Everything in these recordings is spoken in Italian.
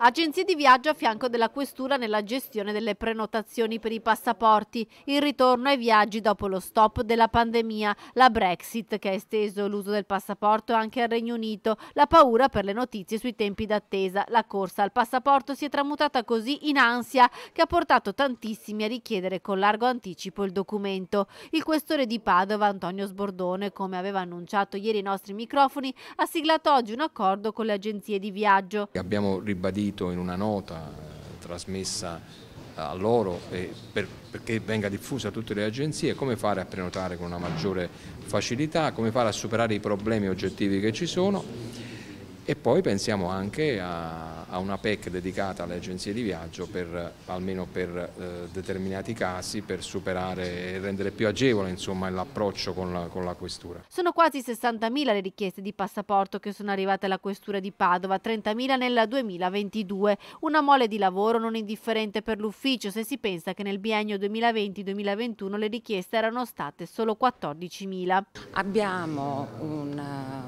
Agenzie di viaggio a fianco della Questura nella gestione delle prenotazioni per i passaporti, il ritorno ai viaggi dopo lo stop della pandemia, la Brexit che ha esteso l'uso del passaporto anche al Regno Unito, la paura per le notizie sui tempi d'attesa, la corsa al passaporto si è tramutata così in ansia che ha portato tantissimi a richiedere con largo anticipo il documento. Il questore di Padova, Antonio Sbordone, come aveva annunciato ieri ai nostri microfoni, ha siglato oggi un accordo con le agenzie di viaggio. Abbiamo ribadito ribadito in una nota eh, trasmessa eh, a loro per, perché venga diffusa a tutte le agenzie, come fare a prenotare con una maggiore facilità, come fare a superare i problemi oggettivi che ci sono e poi pensiamo anche a, a, una PEC dedicata alle agenzie di viaggio per, almeno per eh, determinati casi per superare e rendere più agevole l'approccio con, con, la questura. Sono quasi 60.000 le richieste di passaporto che sono arrivate alla questura di Padova, 30.000 nel 2022, una mole di lavoro non indifferente per l'ufficio se si pensa che nel biennio 2020-2021 le richieste erano state solo 14.000. Abbiamo un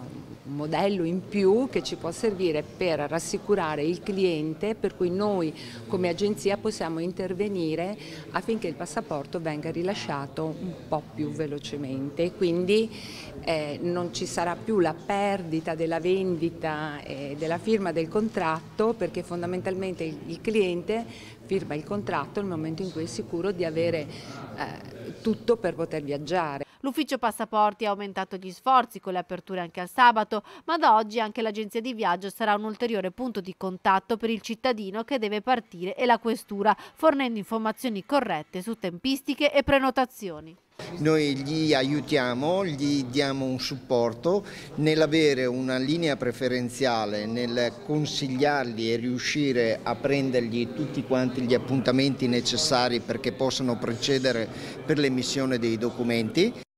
un modello in più che ci può servire per rassicurare il cliente, per cui noi come agenzia possiamo intervenire affinché il passaporto venga rilasciato un po' più velocemente, quindi eh, non ci sarà più la perdita della vendita e eh, della firma del contratto perché fondamentalmente il cliente firma il contratto nel momento in cui è sicuro di avere eh, tutto per poter viaggiare. L'ufficio passaporti ha aumentato gli sforzi con le aperture anche al sabato, ma da oggi anche l'agenzia di viaggio sarà un ulteriore punto di contatto per il cittadino che deve partire e la questura, fornendo informazioni corrette su tempistiche e prenotazioni. Noi gli aiutiamo, gli diamo un supporto nell'avere una linea preferenziale, nel consigliarli e riuscire a prendergli tutti quanti gli appuntamenti necessari perché possano procedere per l'emissione dei documenti.